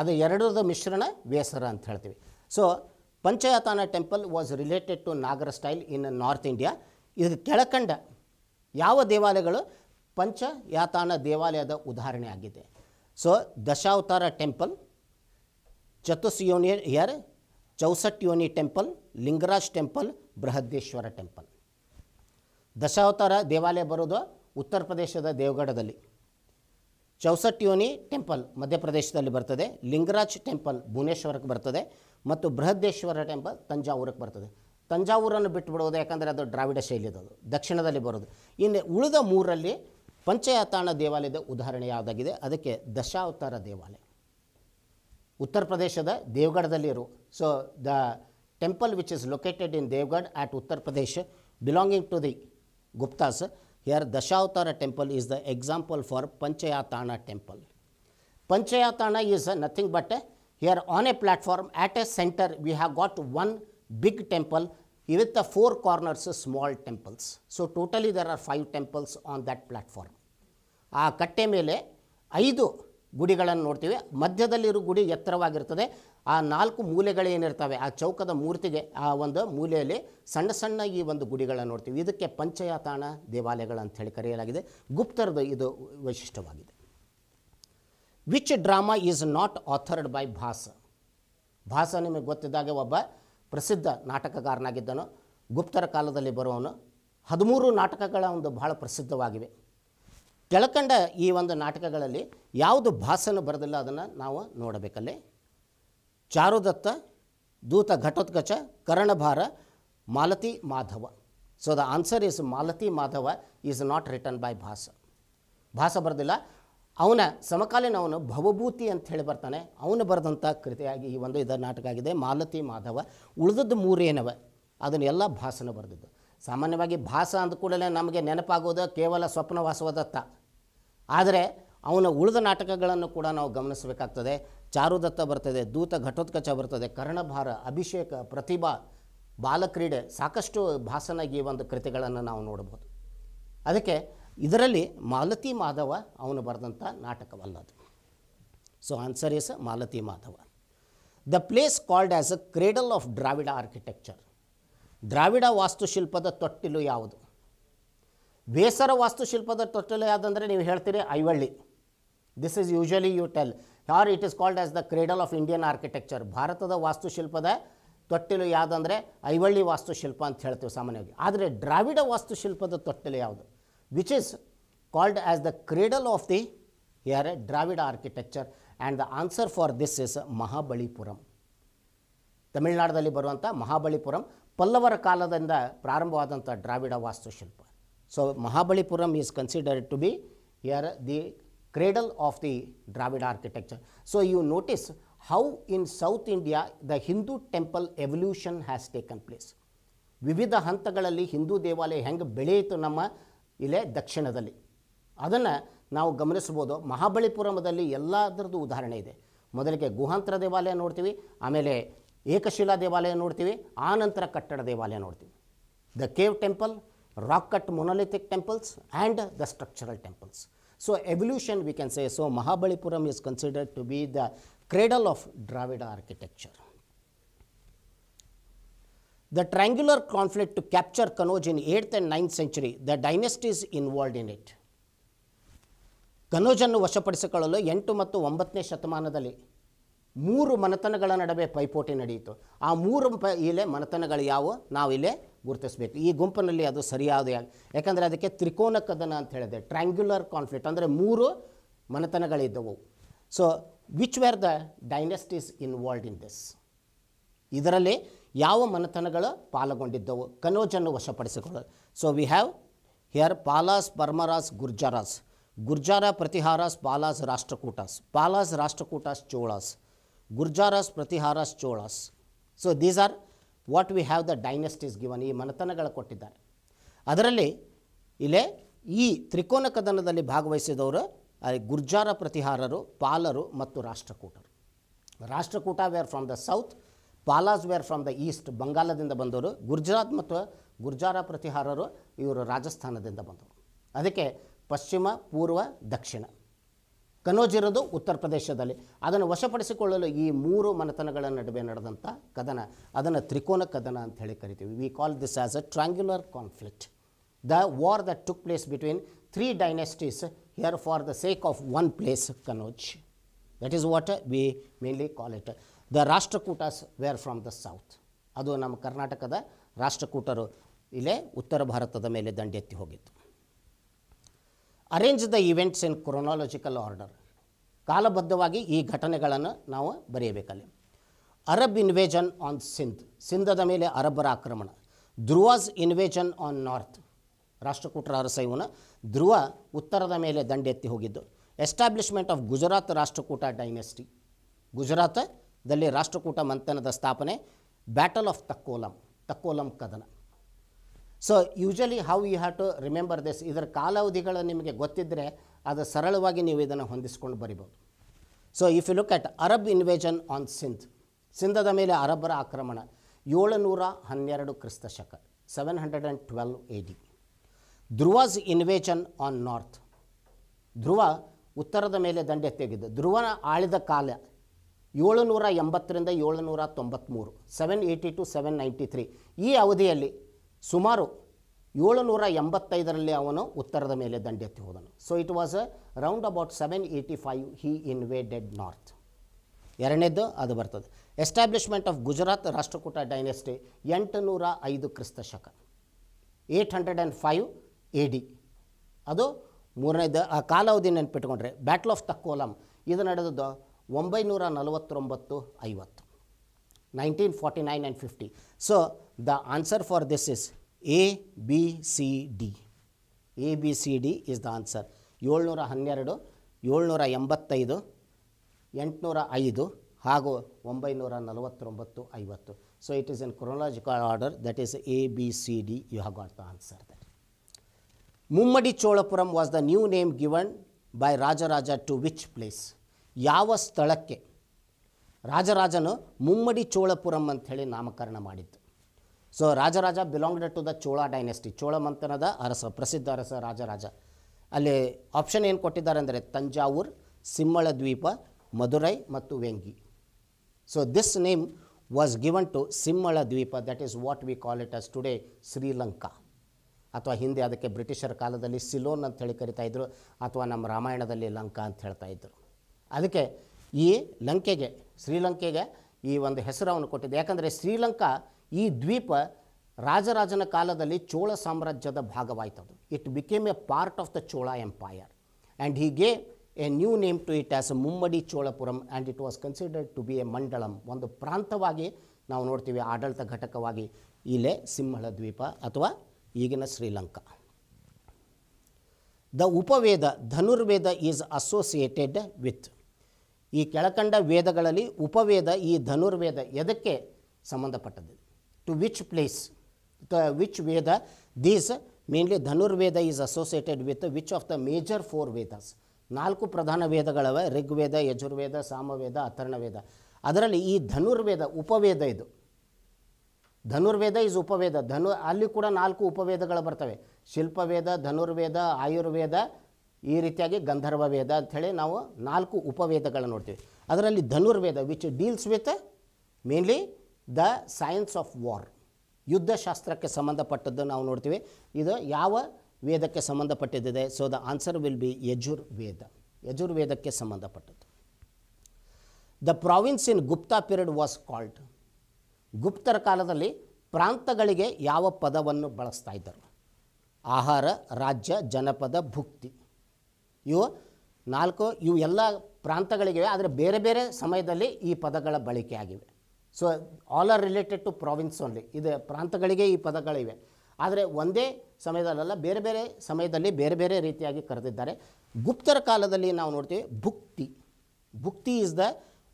ಅದು ಎರಡರದ ಮಿಶ್ರಣ ವೇಸರ ಅಂತ ಹೇಳ್ತೀವಿ so Panchayatana temple was related to Nagara style in north India ಇದು ಕೆಳಕಂಡ ಯಾವ ದೇವಾಲಯಗಳು ಪಂಚ ಯಾತಾನ ದೇವಾಲಯದ ಉದಾಹರಣೆ ಆಗಿದೆ ಸೊ ದಶಾವತಾರ ಟೆಂಪಲ್ ಚತುಸ್ ಯೋನಿ here Chausath Yogini temple Lingaraj temple Brihadeshwara temple Dashavatara ದೇವಾಲಯ ಬರೋದು ಉತ್ತರ ಪ್ರದೇಶದ ದೇವಗಢದಲ್ಲಿ ಚೌಸಟ್ ಯೋನಿ ಟೆಂಪಲ್ ಮಧ್ಯಪ್ರದೇಶದಲ್ಲಿ ಬರ್ತದೆ ಲಿಂಗರಾಜ್ ಟೆಂಪಲ್ ಭುವನೇಶ್ವರಕ್ಕೆ ಬರ್ತದೆ ಮತ್ತು ಬೃಹದೇಶ್ವರ ಟೆಂಪಲ್ ತಂಜಾವೂರಕ್ಕೆ ಬರ್ತದೆ ತಂಜಾವೂರನ್ನು ಬಿಟ್ಟು ಬಿಡೋದು ಯಾಕಂದರೆ ಅದು ದ್ರಾವಿಡ ಶೈಲಿದದು ದಕ್ಷಿಣದಲ್ಲಿ ಬರೋದು ಇನ್ನು ಉಳಿದ ಮೂರರಲ್ಲಿ ಪಂಚಯತಾಣ ದೇವಾಲಯದ ಉದಾಹರಣೆ ಯಾವುದಾಗಿದೆ ಅದಕ್ಕೆ ದಶಾವತಾರ ದೇವಾಲಯ ಉತ್ತರ ಪ್ರದೇಶದ ದೇವ್ಗಢದಲ್ಲಿರು so the temple which is located in Devgarh at Uttar Pradesh belonging to the Guptas here Dashavatara temple is the example for Panchayatana temple Panchayatana is nothing but here on a platform at a center we have got one big temple With the four corners, small temples. So, totally there are five temples on that platform. ಆ ಕಟ್ಟೆ ಮೇಲೆ ಐದು ಗುಡಿಗಳನ್ನು ನೋಡ್ತೀವಿ ಮಧ್ಯದಲ್ಲಿರೋ ಗುಡಿ ಎತ್ತರವಾಗಿರ್ತದೆ ಆ ನಾಲ್ಕು ಮೂಲೆಗಳೇನಿರ್ತವೆ ಆ ಚೌಕದ ಮೂರ್ತಿಗೆ ಆ ಒಂದು ಮೂಲೆಯಲ್ಲಿ ಸಣ್ಣ ಸಣ್ಣ ಈ ಒಂದು ಗುಡಿಗಳನ್ನು ನೋಡ್ತೀವಿ ಇದಕ್ಕೆ ಪಂಚಯತಾಣ ದೇವಾಲಯಗಳಂತ ಹೇಳಿ ಕರೆಯಲಾಗಿದೆ ಗುಪ್ತರದು ಇದು ವೈಶಿಷ್ಟ್ಯವಾಗಿದೆ which drama is not authored by Bhasa Bhasa ನಿಮಗೆ ಗೊತ್ತಿದ್ದಾಗ ಒಬ್ಬ ಪ್ರಸಿದ್ಧ ನಾಟಕಗಾರನಾಗಿದ್ದನು ಗುಪ್ತರ ಕಾಲದಲ್ಲಿ ಬರುವವನು ಹದಿಮೂರು ನಾಟಕಗಳ ಒಂದು ಬಹಳ ಪ್ರಸಿದ್ಧವಾಗಿವೆ ಕೆಳಕಂಡ ಈ ಒಂದು ನಾಟಕಗಳಲ್ಲಿ ಯಾವುದು ಭಾಸನ ಬರೆದಿಲ್ಲ ಅದನ್ನು ನಾವು ನೋಡಬೇಕಲ್ಲಿ Charudatta Duta Ghatotkacha Karnabhara Malati Madhava so the answer is Malati Madhava is not written by Bhasa Bhasa ಬರೆದಿಲ್ಲ ಅವನ ಸಮಕಾಲೀನ ಅವನು ಭವಭೂತಿ ಅಂತ ಹೇಳಿ ಬರ್ತಾನೆ ಅವನು ಬರೆದಂಥ ಕೃತಿಯಾಗಿ ಈ ಒಂದು ಇದರ ನಾಟಕ ಆಗಿದೆ ಮಾಲತಿ ಮಾಧವ ಉಳಿದದ್ದು ಮೂರೇನವ ಅದನ್ನೆಲ್ಲ ಭಾಸನ ಬರೆದಿದ್ದು ಸಾಮಾನ್ಯವಾಗಿ ಭಾಸ ಅಂದ ಕೂಡಲೇ ನಮಗೆ ನೆನಪಾಗೋದು ಕೇವಲ ಸ್ವಪ್ನವಾಸವದತ್ತ ಆದರೆ ಅವನ ಉಳಿದ ನಾಟಕಗಳನ್ನು ಕೂಡ ನಾವು ಗಮನಿಸಬೇಕಾಗ್ತದೆ ಚಾರುದತ್ತ ಬರ್ತದೆ ದೂತ ಘಟೋತ್ಕಚ ಬರ್ತದೆ ಕರ್ಣಭಾರ ಅಭಿಷೇಕ ಪ್ರತಿಭಾ ಬಾಲಕ್ರೀಡೆ ಸಾಕಷ್ಟು ಭಾಸನಾಗಿ ಈ ಒಂದು ಕೃತಿಗಳನ್ನು ನಾವು ನೋಡ್ಬೋದು ಅದಕ್ಕೆ ಇದರಲ್ಲಿ ಮಾಲತಿ ಮಾಧವ ಅವನು ಬರೆದಂಥ ನಾಟಕವಲ್ಲದು so answer is Malati Madhava the place called as a cradle of Dravida architecture Dravida ವಾಸ್ತುಶಿಲ್ಪದ ತೊಟ್ಟಿಲು ಯಾವುದು ಬೇಸರ ವಾಸ್ತುಶಿಲ್ಪದ ತೊಟ್ಟಿಲು ಯಾವುದಂದರೆ ನೀವು ಹೇಳ್ತೀರಿ Aihole this is usually you tell or it is called as the cradle of Indian architecture ಭಾರತದ ವಾಸ್ತುಶಿಲ್ಪದ ತೊಟ್ಟಿಲು ಯಾವುದಂದರೆ ಐವಳ್ಳಿ ವಾಸ್ತುಶಿಲ್ಪ ಅಂತ ಹೇಳ್ತೀವಿ ಸಾಮಾನ್ಯವಾಗಿ ಆದರೆ ದ್ರಾವಿಡ ವಾಸ್ತುಶಿಲ್ಪದ ತೊಟ್ಟಿಲು ಯಾವುದು which is called as the cradle of the here Dravida architecture and the answer for this is ಮಹಾಬಳಿಪುರಂ ತಮಿಳುನಾಡದಲ್ಲಿ ಬರುವಂಥ ಮಹಾಬಳಿಪುರಂ ಪಲ್ಲವರ ಕಾಲದಿಂದ ಪ್ರಾರಂಭವಾದಂಥ ದ್ರಾವಿಡ ವಾಸ್ತುಶಿಲ್ಪ so Mahabalipuram is considered to be here the cradle of the Dravida architecture so you notice how in South India the Hindu temple evolution has taken place ವಿವಿಧ ಹಂತಗಳಲ್ಲಿ ಹಿಂದೂ ದೇವಾಲಯ ಹೆಂಗೆ ಬೆಳೆಯಿತು ನಮ್ಮ ಇಲ್ಲೇ ದಕ್ಷಿಣದಲ್ಲಿ ಅದನ್ನು ನಾವು ಗಮನಿಸ್ಬೋದು ಮಹಾಬಳಿಪುರಮದಲ್ಲಿ ಎಲ್ಲದರದ್ದು ಉದಾಹರಣೆ ಇದೆ ಮೊದಲಿಗೆ ಗುಹಾಂತರ ದೇವಾಲಯ ನೋಡ್ತೀವಿ ಆಮೇಲೆ ಏಕಶಿಲಾ ದೇವಾಲಯ ನೋಡ್ತೀವಿ ಆನಂತರ ಕಟ್ಟಡ ದೇವಾಲಯ ನೋಡ್ತೀವಿ the cave temple rock cut monolithic temples and the structural temples so evolution we can say so Mahabalipuram is considered to be the cradle of Dravida architecture The triangular conflict to capture Kanauj in 8th and 9th century, the dynasties involved in it. ಕನೋಜನ್ನು ವಶಪಡಿಸಿಕೊಳ್ಳಲು ಎಂಟು ಮತ್ತು ಒಂಬತ್ತನೇ ಶತಮಾನದಲ್ಲಿ ಮೂರು ಮನೆತನಗಳ ನಡುವೆ ಪೈಪೋಟಿ ನಡೆಯಿತು ಆ ಮೂರು ಪೈ ಇಲೆ ಮನೆತನಗಳು ಯಾವುವು ಇಲ್ಲಿ ಗುರುತಿಸಬೇಕು ಈ ಗುಂಪಿನಲ್ಲಿ ಅದು ಸರಿಯಾದ ಯಾಕಂದರೆ ಅದಕ್ಕೆ ತ್ರಿಕೋನ ಕದನ ಅಂತ ಹೇಳಿದೆ ಟ್ರ್ಯಾಂಗ್ಯುಲರ್ ಕಾನ್ಫ್ಲಿಕ್ಟ್ ಅಂದರೆ ಮೂರು ಮನೆತನಗಳಿದ್ದವು so which were the dynasties involved in this ಇದರಲ್ಲಿ ಯಾವ ಮನೆತನಗಳು ಪಾಲ್ಗೊಂಡಿದ್ದವು ಕನೋಜನ್ನು ವಶಪಡಿಸಿಕೊಳ್ಳ so we have here Palas Paramaras Gurjaras Gurjara Pratiharas Palas Rashtrakutas Palas Rashtrakutas Cholas Gurjaras Pratiharas Cholas so these are what we have the dynasties given ಈ ಮನೆತನಗಳು ಕೊಟ್ಟಿದ್ದಾರೆ ಅದರಲ್ಲಿ ಇಲ್ಲೇ ಈ ತ್ರಿಕೋನ ಕದನದಲ್ಲಿ ಭಾಗವಹಿಸಿದವರು ಗುರ್ಜಾರ ಪ್ರತಿಹಾರರು ಪಾಲರು ಮತ್ತು ರಾಷ್ಟ್ರಕೂಟರು Rashtrakuta were from the south Palas were from the east ಬಂಗಾಲದಿಂದ ಬಂದವರು ಗುರ್ಜರಾತ್ ಮತ್ತು ಗುರ್ಜಾರ ಪ್ರತಿಹಾರರು ಇವರು ರಾಜಸ್ಥಾನದಿಂದ ಬಂದವರು ಅದಕ್ಕೆ ಪಶ್ಚಿಮ ಪೂರ್ವ ದಕ್ಷಿಣ ಕನೋಜ್ ಇರೋದು ಉತ್ತರ ಪ್ರದೇಶದಲ್ಲಿ ಅದನ್ನು ವಶಪಡಿಸಿಕೊಳ್ಳಲು ಈ ಮೂರು ಮನೆತನಗಳ ನಡುವೆ ನಡೆದಂಥ ಕದನ ಅದನ್ನು ತ್ರಿಕೋನ ಕದನ ಅಂತ ಹೇಳಿ ಕರಿತೀವಿ we call this as a triangular conflict the war that took place between three dynasties here for the sake of one place Kannauj that is what we mainly call it the Rashtrakutas were from the south ಅದು ನಮ್ಮ ಕರ್ನಾಟಕದ ರಾಷ್ಟ್ರಕೂಟರು ಇಲ್ಲೇ ಉತ್ತರ ಭಾರತದ ಮೇಲೆ ದಂಡೆತ್ತಿ ಹೋಗಿತ್ತು arrange the events in chronological order ಕಾಲಬದ್ಧವಾಗಿ ಈ ಘಟನೆಗಳನ್ನು ನಾವು ಬರೆಯಬೇಕಲ್ಲಿ ಅರಬ್ ಇನ್ವೇಜನ್ ಆನ್ ಸಿಂಧ್ ಸಿಂಧದ ಮೇಲೆ ಅರಬ್ಬರ ಆಕ್ರಮಣ ಧ್ರುವಾಸ್ ಇನ್ವೇಜನ್ ಆನ್ ನಾರ್ತ್ ರಾಷ್ಟ್ರಕೂಟರ ಅರಸೈವನ ಧ್ರುವ ಉತ್ತರದ ಮೇಲೆ ದಂಡೆತ್ತಿ ಹೋಗಿದ್ದು establishment of Gujarat Rashtrakuta dynasty Gujarat ದಲ್ಲಿ ರಾಷ್ಟ್ರಕೂಟ ಮಂಥನದ ಸ್ಥಾಪನೆ ಬ್ಯಾಟಲ್ ಆಫ್ ತಕ್ಕೋಲಂ ತಕ್ಕೋಲಂ ಕದನ so usually how you have to remember this ಇದರ ಕಾಲಾವಧಿಗಳು ನಿಮಗೆ ಗೊತ್ತಿದ್ದರೆ ಅದು ಸರಳವಾಗಿ ನೀವು ಇದನ್ನು ಹೊಂದಿಸ್ಕೊಂಡು ಬರಿಬೋದು so if you look at Arab invasion on Sindh ಸಿಂಧದ ಮೇಲೆ ಅರಬ್ಬರ ಆಕ್ರಮಣ ಏಳುನೂರ ಹನ್ನೆರಡು ಕ್ರಿಸ್ತ ಶಕ seven hundred and twelve A D Dhruva's invasion on north Dhruva ಉತ್ತರದ ಮೇಲೆ ದಂಡೆ ತೆಗೆದು ಧ್ರುವನ ಆಳಿದ ಕಾಲ ಏಳುನೂರ ಎಂಬತ್ತರಿಂದ ಏಳುನೂರ ತೊಂಬತ್ತ್ಮೂರು seven eighty to seven ninety three ಈ ಅವಧಿಯಲ್ಲಿ ಸುಮಾರು ಏಳುನೂರ ಎಂಬತ್ತೈದರಲ್ಲಿ ಅವನು ಉತ್ತರದ ಮೇಲೆ ದಂಡೆತ್ತಿ ಹೋದನು so it was around about seven eighty five he invaded north ಎರಡನೇದು ಅದು ಬರ್ತದೆ establishment of Gujarat Rashtrakuta dynasty ಎಂಟುನೂರ ಐದು ಕ್ರಿಸ್ತ ಶಕ eight hundred and five A D ಅದು ಮೂರನೇದು ಆ ಕಾಲಾವಧಿ ನೆನ್ಪಿಟ್ಕೊಂಡ್ರೆ ಬ್ಯಾಟ್ಲ್ ಆಫ್ ತಕ್ಕೋಲಂ ಇದು ನಡೆದದ್ದು ಒಂಬೈನೂರ ನಲವತ್ತೊಂಬತ್ತು ಐವತ್ತು nineteen forty nine and fifty so the answer for this is A B C D A B C D is the answer ಏಳ್ನೂರ ಹನ್ನೆರಡು ಏಳ್ನೂರ ಎಂಬತ್ತೈದು ಎಂಟುನೂರ ಐದು ಹಾಗೂ ಒಂಬೈನೂರ ನಲವತ್ತೊಂಬತ್ತು ಐವತ್ತು so it is in chronological order that is A B C D you have got the answer that Mummadi Cholapuram was the new name given by Rajaraja to which place ಯಾವ ಸ್ಥಳಕ್ಕೆ ರಾಜರಾಜನು ಮುಮ್ಮಡಿ ಚೋಳಪುರಂ ಅಂಥೇಳಿ ನಾಮಕರಣ ಮಾಡಿದ್ದು so Rajaraja belonged to the Chola dynasty Chola ಮಂಥನದ ಅರಸ ಪ್ರಸಿದ್ಧ ಅರಸ ರಾಜರಾಜ ಅಲ್ಲಿ ಆಪ್ಷನ್ ಏನು ಕೊಟ್ಟಿದ್ದಾರೆ ಅಂದರೆ ತಂಜಾವೂರ್ ಸಿಮ್ಮಳ ದ್ವೀಪ ಮಧುರೈ ಮತ್ತು Vengi so this name was given to Simhala Dvipa that is what we call it as today Sri Lanka ಅಥವಾ ಹಿಂದೆ ಅದಕ್ಕೆ ಬ್ರಿಟಿಷರ ಕಾಲದಲ್ಲಿ ಸಿಲೋನ್ ಅಂತ ಹೇಳಿ ಕರಿತಾ ಅಥವಾ ನಮ್ಮ ರಾಮಾಯಣದಲ್ಲಿ ಲಂಕಾ ಅಂತ ಹೇಳ್ತಾ ಇದ್ದರು ಅದಕ್ಕೆ ಈ ಲಂಕೆಗೆ ಶ್ರೀಲಂಕೆಗೆ ಈ ಒಂದು ಹೆಸರವನ್ನು ಕೊಟ್ಟಿದೆ ಯಾಕಂದರೆ ಶ್ರೀಲಂಕಾ ಈ ದ್ವೀಪ ರಾಜರಾಜನ ಕಾಲದಲ್ಲಿ ಚೋಳ ಸಾಮ್ರಾಜ್ಯದ ಭಾಗವಾಯಿತು it became a part of the Chola empire and ಹೀಗೆ a new name to it as Mummadi Cholapuram and it was considered to be a mandalam ಒಂದು ಪ್ರಾಂತವಾಗಿ ನಾವು ನೋಡ್ತೀವಿ ಆಡಳಿತ ಘಟಕವಾಗಿ ಇಲ್ಲೇ ಸಿಂಹಳ ದ್ವೀಪ ಅಥವಾ ಈಗಿನ Sri Lanka the Upaveda Dhanurveda is associated with ಈ ಕೆಳಕಂಡ ವೇದಗಳಲ್ಲಿ ಉಪವೇದ ಈ ಧನುರ್ವೇದ ಎದಕ್ಕೆ ಸಂಬಂಧಪಟ್ಟದ್ದು to which place the which Veda these mainly Dhanurveda is associated with which of the major four Vedas ನಾಲ್ಕು ಪ್ರಧಾನ ವೇದಗಳವೆ ಋಗ್ವೇದ ಯಜುರ್ವೇದ ಸಾಮವೇದ ಅಥರ್ಣವೇದ ಅದರಲ್ಲಿ ಈ ಧನುರ್ವೇದ ಉಪವೇದ ಇದು ಧನುರ್ವೇದ ಈಸ್ ಉಪವೇದ ಧನು ಅಲ್ಲಿ ಕೂಡ ನಾಲ್ಕು ಉಪವೇದಗಳು ಬರ್ತವೆ ಶಿಲ್ಪವೇದ ಧನುರ್ವೇದ ಆಯುರ್ವೇದ ಈ ರೀತಿಯಾಗಿ ಗಂಧರ್ವ ವೇದ ಅಂಥೇಳಿ ನಾವು ನಾಲ್ಕು ಉಪವೇದಗಳನ್ನು ನೋಡ್ತೀವಿ ಅದರಲ್ಲಿ Dhanurveda which deals with mainly the science of war ಯುದ್ಧಶಾಸ್ತ್ರಕ್ಕೆ ಸಂಬಂಧಪಟ್ಟದ್ದು ನಾವು ನೋಡ್ತೀವಿ ಇದು ಯಾವ ವೇದಕ್ಕೆ ಸಂಬಂಧಪಟ್ಟಿದ್ದಿದೆ so the answer will be Yajur Veda ಯಜುರ್ವೇದಕ್ಕೆ ಸಂಬಂಧಪಟ್ಟದ್ದು the province in Gupta period was called ಗುಪ್ತರ ಕಾಲದಲ್ಲಿ ಪ್ರಾಂತಗಳಿಗೆ ಯಾವ ಪದವನ್ನು ಬಳಸ್ತಾ ಇದ್ದರು ಆಹಾರ ರಾಜ್ಯ ಜನಪದ ಭುಕ್ತಿ ಇವು ನಾಲ್ಕು ಇವು ಎಲ್ಲ ಪ್ರಾಂತಗಳಿಗಿವೆ ಆದರೆ ಬೇರೆ ಬೇರೆ ಸಮಯದಲ್ಲಿ ಈ ಪದಗಳ ಬಳಕೆ ಆಗಿವೆ so all are related to province only ಇದು ಪ್ರಾಂತಗಳಿಗೆ ಈ ಪದಗಳಿವೆ ಆದರೆ ಒಂದೇ ಸಮಯದಲ್ಲೆಲ್ಲ ಬೇರೆ ಬೇರೆ ಸಮಯದಲ್ಲಿ ಬೇರೆ ಬೇರೆ ರೀತಿಯಾಗಿ ಕರೆದಿದ್ದಾರೆ ಗುಪ್ತರ ಕಾಲದಲ್ಲಿ ನಾವು ನೋಡ್ತೀವಿ bhukti bhukti is the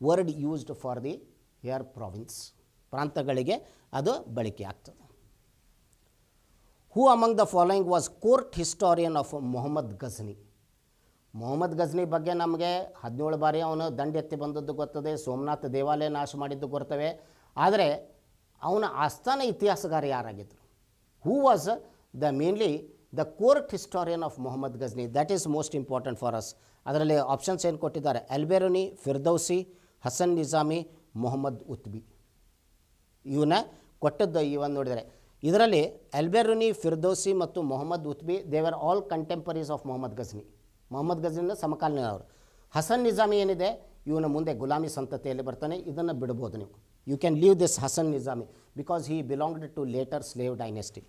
word used for the here province ಪ್ರಾಂತಗಳಿಗೆ ಅದು ಬಳಕೆ ಆಗ್ತದೆ who among the following was court historian of Mohammad Ghazni Mohammad Ghazni ಬಗ್ಗೆ ನಮಗೆ ಹದಿನೇಳು ಬಾರಿ ಅವನು ದಂಡ ಎತ್ತಿ ಬಂದದ್ದು ಗೊತ್ತದೆ ಸೋಮನಾಥ ದೇವಾಲಯ ನಾಶ ಮಾಡಿದ್ದು ಗೊತ್ತವೆ ಆದರೆ ಅವನ ಆಸ್ಥಾನ ಇತಿಹಾಸಗಾರ ಯಾರಾಗಿದ್ದರು who was the mainly the court historian of Mohammad Ghazni that is most important for us ಅದರಲ್ಲಿ ಆಪ್ಷನ್ಸ್ ಏನು ಕೊಟ್ಟಿದ್ದಾರೆ ಅಲ್ಬೆರೋನಿ ಫಿರ್ದೌಸಿ ಹಸನ್ ನಿಜಾಮಿ ಮೊಹಮ್ಮದ್ ಉತ್ಬಿ ಇವನ್ನ ಕೊಟ್ಟದ್ದು ಇವನ್ ನೋಡಿದರೆ ಇದರಲ್ಲಿ ಅಲ್ಬೆರುನಿ ಫಿರ್ದೌಸಿ ಮತ್ತು Mohammad Utbi they they were all contemporaries of Mohammad Ghazni Mohammad ಗಜನಿಂದ ಸಮಕಾಲೀನವರು ಹಸನ್ ನಿಜಾಮಿ ಏನಿದೆ ಇವನ ಮುಂದೆ ಗುಲಾಮಿ ಸಂತತಿಯಲ್ಲಿ ಬರ್ತಾನೆ ಇದನ್ನು ಬಿಡ್ಬೋದು ನೀವು you can leave this Hasan Nizami because he belonged to later slave dynasty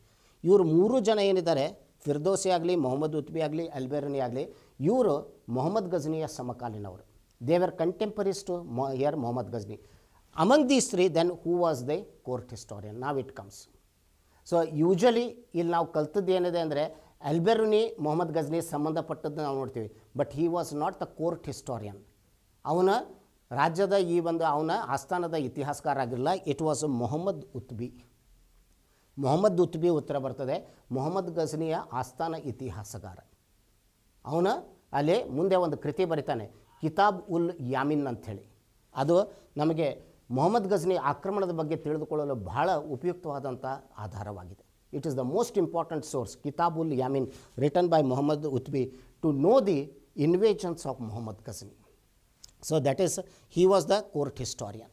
ಇವರು ಮೂರು ಜನ ಏನಿದ್ದಾರೆ ಫಿರ್ದೋಸಿ ಆಗಲಿ ಮೊಹಮ್ಮದ್ ಉತ್ಬಿ ಆಗಲಿ ಅಲ್ಬೇರನಿ ಆಗಲಿ ಇವರು ಮೊಹಮ್ಮದ್ ಗಜನಿಯ ಸಮಕಾಲೀನವರು they were contemporaries to Mo here Mohammad Ghazni among the three then who was the court historian now it comes so usually ಇಲ್ಲಿ ನಾವು ಕಲ್ತದ್ದು ಏನಿದೆ ಅಂದರೆ ಅಲ್ಬೆರುನಿ ಮೊಹಮ್ಮದ್ ಗಜ್ನಿ ಸಂಬಂಧಪಟ್ಟದ್ದು ನಾವು ನೋಡ್ತೀವಿ but he was not the court historian ಅವನ ರಾಜ್ಯದ ಈ ಒಂದು ಅವನ ಆಸ್ಥಾನದ ಇತಿಹಾಸಕಾರ ಆಗಿರಲ್ಲ ಇಟ್ ವಾಸ್ ಮೊಹಮ್ಮದ್ ಉತ್ಬಿ ಮೊಹಮ್ಮದ್ ಉತ್ಬಿ ಉತ್ತರ ಬರ್ತದೆ ಮೊಹಮ್ಮದ್ ಗಜ್ನಿಯ ಆಸ್ಥಾನ ಇತಿಹಾಸಗಾರ ಅವನ ಅಲ್ಲಿ ಮುಂದೆ ಒಂದು ಕೃತಿ ಬರಿತಾನೆ ಕಿತಾಬ್ ಉಲ್ ಯಾಮಿನ್ ಅಂಥೇಳಿ ಅದು ನಮಗೆ ಮೊಹಮ್ಮದ್ ಗಜ್ನಿ ಆಕ್ರಮಣದ ಬಗ್ಗೆ ತಿಳಿದುಕೊಳ್ಳಲು ಬಹಳ ಉಪಯುಕ್ತವಾದಂಥ ಆಧಾರವಾಗಿದೆ It is the most important source, Kitabul Yamin, written by Muhammad Utbi, to know the invasions of Muhammad Ghazni. So that is, he was the court historian.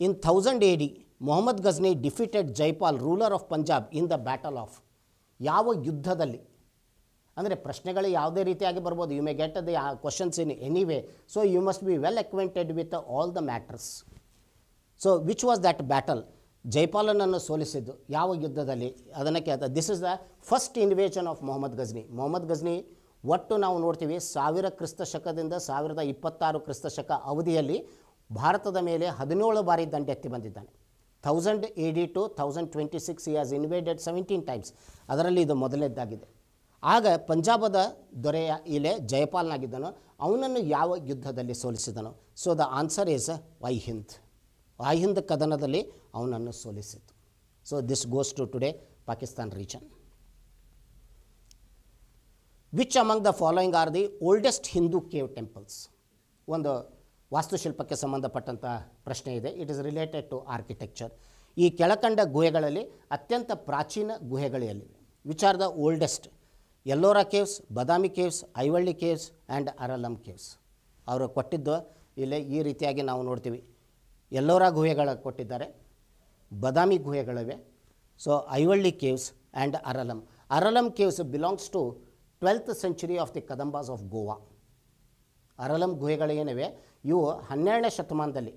In 1000 AD, Muhammad Ghazni defeated Jaipal, ruler of Punjab, in the battle of Yava Yuddhadali. And you may get the uh, questions in any way. So you must be well acquainted with all the matters. So which was that battle? ಜೈಪಾಲನನ್ನು ಸೋಲಿಸಿದ್ದು ಯಾವ ಯುದ್ಧದಲ್ಲಿ ಅದನ್ನು ಕೇಳ್ತಾ this is the first invasion of Mohammad Ghazni Mohammad Ghazni ಒಟ್ಟು ನಾವು ನೋಡ್ತೀವಿ ಸಾವಿರ ಕ್ರಿಸ್ತ ಶಕದಿಂದ ಸಾವಿರದ ಇಪ್ಪತ್ತಾರು ಕ್ರಿಸ್ತ ಶಕ ಅವಧಿಯಲ್ಲಿ ಭಾರತದ ಮೇಲೆ ಹದಿನೇಳು ಬಾರಿ ಎತ್ತಿ ಬಂದಿದ್ದಾನೆ thousand eighty to thousand twenty six he has invaded seventeen times ಅದರಲ್ಲಿ ಇದು ಮೊದಲನೇದ್ದಾಗಿದೆ ಆಗ ಪಂಜಾಬದ ದೊರೆಯ ಇಲೆ ಜಯಪಾಲ್ನಾಗಿದ್ದನು ಅವನನ್ನು ಯಾವ ಯುದ್ಧದಲ್ಲಿ ಸೋಲಿಸಿದನು so the answer is Waihind ಆ ಕದನದಲ್ಲಿ ಅವನನ್ನು ಸೋಲಿಸಿತು so this goes to today Pakistan region which among the following are the oldest Hindu cave temples ಒಂದು ವಾಸ್ತುಶಿಲ್ಪಕ್ಕೆ ಸಂಬಂಧಪಟ್ಟಂಥ ಪ್ರಶ್ನೆ ಇದೆ it is related to architecture ಈ ಕೆಳಕಂಡ ಗುಹೆಗಳಲ್ಲಿ ಅತ್ಯಂತ ಪ್ರಾಚೀನ ಗುಹೆಗಳಿವೆ which are the oldest Ellora caves Badami caves Aihole caves and Aralam caves ಅವರು ಕೊಟ್ಟಿದ್ದು ಇಲ್ಲೇ ಈ ರೀತಿಯಾಗಿ ನಾವು ನೋಡ್ತೀವಿ ಎಲ್ಲೋರ ಗುಹೆಗಳ ಕೊಟ್ಟಿದ್ದಾರೆ ಬದಾಮಿ ಗುಹೆಗಳಿವೆ so Aihole caves and Aralam Aralam caves belongs to twelfth century of the Kadambas of Goa Aralam ಗುಹೆಗಳೇನಿವೆ ಇವು ಹನ್ನೆರಡನೇ ಶತಮಾನದಲ್ಲಿ